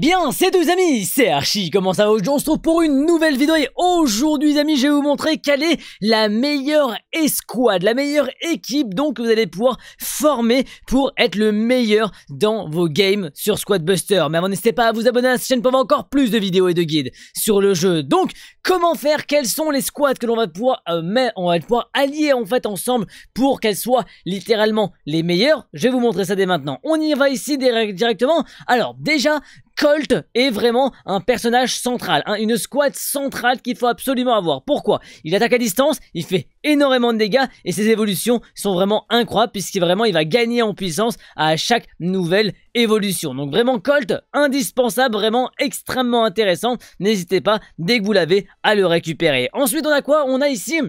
Bien, c'est deux amis, c'est Archie, comment ça va On se retrouve pour une nouvelle vidéo et aujourd'hui amis, je vais vous montrer quelle est la meilleure escouade, la meilleure équipe donc vous allez pouvoir former pour être le meilleur dans vos games sur Squad Buster. Mais avant, n'hésitez pas à vous abonner à cette chaîne pour avoir encore plus de vidéos et de guides sur le jeu. Donc, comment faire Quelles sont les squads que l'on va pouvoir euh, mais on va pouvoir allier en fait ensemble pour qu'elles soient littéralement les meilleures Je vais vous montrer ça dès maintenant. On y va ici directement. Alors, déjà, Colt est vraiment un personnage central, hein, une squad centrale qu'il faut absolument avoir. Pourquoi Il attaque à distance, il fait énormément de dégâts et ses évolutions sont vraiment incroyables puisqu'il vraiment il va gagner en puissance à chaque nouvelle évolution. Donc vraiment Colt, indispensable, vraiment extrêmement intéressant. N'hésitez pas, dès que vous l'avez, à le récupérer. Ensuite on a quoi On a ici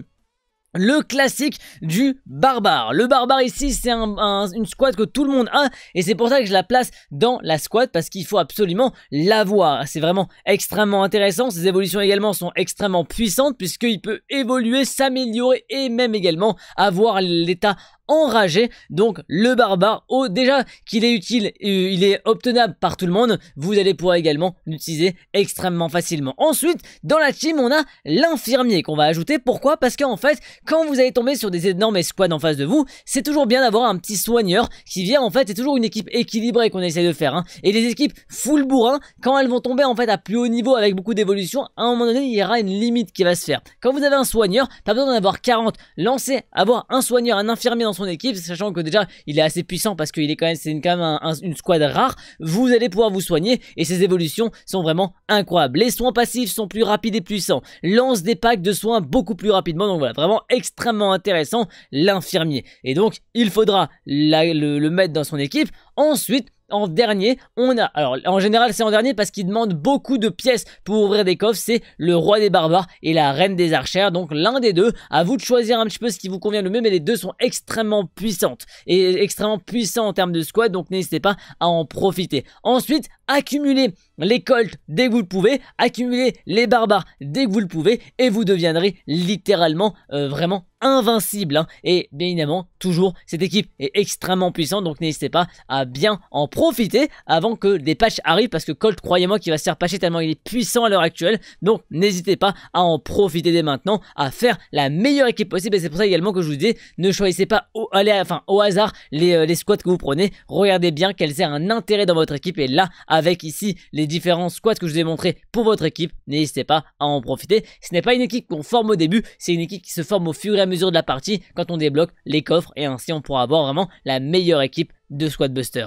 le classique du barbare. Le barbare ici, c'est une squad que tout le monde a et c'est pour ça que je la place dans la squad parce qu'il faut absolument l'avoir. C'est vraiment extrêmement intéressant. Ses évolutions également sont extrêmement puissantes puisqu'il peut évoluer, s'améliorer et même également avoir l'état enragé. Donc le barbare, au oh, déjà qu'il est utile, euh, il est obtenable par tout le monde, vous allez pouvoir également l'utiliser extrêmement facilement. Ensuite, dans la team, on a l'infirmier qu'on va ajouter. Pourquoi Parce qu'en fait, quand vous allez tomber sur des énormes squads en face de vous, c'est toujours bien d'avoir un petit soigneur qui vient en fait, c'est toujours une équipe équilibrée qu'on essaie de faire. Hein. Et les équipes full bourrin, quand elles vont tomber en fait à plus haut niveau avec beaucoup d'évolution, à un moment donné, il y aura une limite qui va se faire. Quand vous avez un soigneur, pas besoin d'en avoir 40. Lancez, avoir un soigneur, un infirmier dans son équipe, sachant que déjà il est assez puissant parce qu'il est quand même, c'est quand même une squad rare, vous allez pouvoir vous soigner et ces évolutions sont vraiment incroyables. Les soins passifs sont plus rapides et puissants, lance des packs de soins beaucoup plus rapidement, donc voilà, vraiment extrêmement intéressant, l'infirmier. Et donc, il faudra le, mettre dans son équipe. Ensuite, en dernier, on a, alors en général c'est en dernier parce qu'il demande beaucoup de pièces pour ouvrir des coffres, c'est le roi des barbares et la reine des archères, donc l'un des deux, à vous de choisir un petit peu ce qui vous convient le mieux, mais les deux sont extrêmement puissantes, et extrêmement puissants en termes de squad, donc n'hésitez pas à en profiter. Ensuite, accumuler les colts dès que vous le pouvez, accumulez les barbares dès que vous le pouvez, et vous deviendrez littéralement euh, vraiment invincible. Hein. Et bien évidemment, toujours, cette équipe est extrêmement puissante, donc n'hésitez pas à bien en profiter avant que des patchs arrivent, parce que Colt, croyez-moi, qui va se faire patcher tellement il est puissant à l'heure actuelle, donc n'hésitez pas à en profiter dès maintenant, à faire la meilleure équipe possible, et c'est pour ça également que je vous dis, ne choisissez pas au, enfin, au hasard les, euh, les squads que vous prenez, regardez bien quelles aient un intérêt dans votre équipe, et là, avec ici les différents squats que je vous ai montré pour votre équipe, n'hésitez pas à en profiter. Ce n'est pas une équipe qu'on forme au début, c'est une équipe qui se forme au fur et à mesure de la partie quand on débloque les coffres et ainsi on pourra avoir vraiment la meilleure équipe de Squad Buster.